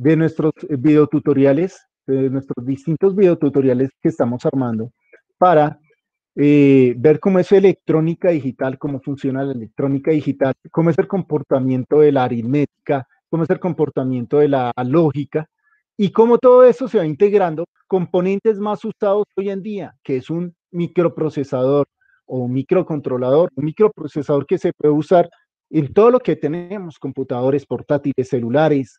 de nuestros videotutoriales, de nuestros distintos videotutoriales que estamos armando para eh, ver cómo es electrónica digital, cómo funciona la electrónica digital, cómo es el comportamiento de la aritmética, cómo es el comportamiento de la lógica y cómo todo eso se va integrando componentes más usados hoy en día, que es un microprocesador o microcontrolador, un microprocesador que se puede usar en todo lo que tenemos, computadores portátiles, celulares,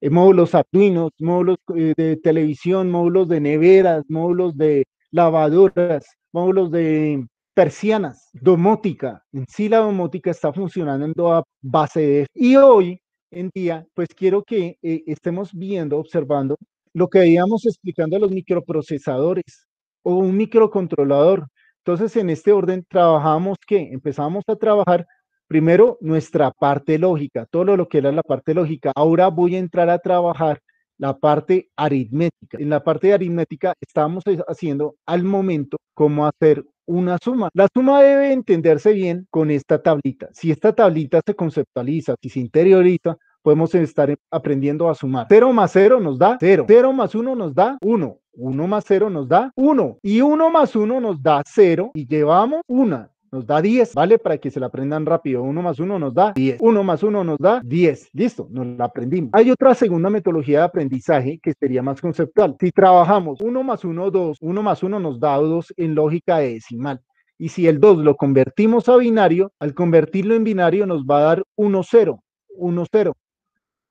eh, módulos arduinos, módulos eh, de televisión, módulos de neveras, módulos de lavadoras, módulos de persianas, domótica. En sí la domótica está funcionando en base de... Y hoy en día, pues quiero que eh, estemos viendo, observando lo que habíamos explicando a los microprocesadores o un microcontrolador. Entonces, en este orden trabajamos que empezamos a trabajar Primero, nuestra parte lógica, todo lo que era la parte lógica. Ahora voy a entrar a trabajar la parte aritmética. En la parte de aritmética estamos haciendo al momento cómo hacer una suma. La suma debe entenderse bien con esta tablita. Si esta tablita se conceptualiza, si se interioriza, podemos estar aprendiendo a sumar. 0 más 0 nos da 0. 0 más 1 nos da 1. 1 más 0 nos da 1. Y 1 más 1 nos da 0 y llevamos 1 nos da 10, ¿vale? Para que se la aprendan rápido. 1 más 1 nos da 10. 1 más 1 nos da 10. Listo, nos la aprendimos. Hay otra segunda metodología de aprendizaje que sería más conceptual. Si trabajamos 1 más 1, 2, 1 más 1 nos da 2 en lógica de decimal. Y si el 2 lo convertimos a binario, al convertirlo en binario nos va a dar 1, 0, 1, 0.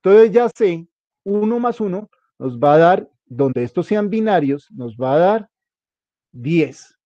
Entonces ya sé, 1 más 1 nos va a dar, donde estos sean binarios, nos va a dar 10.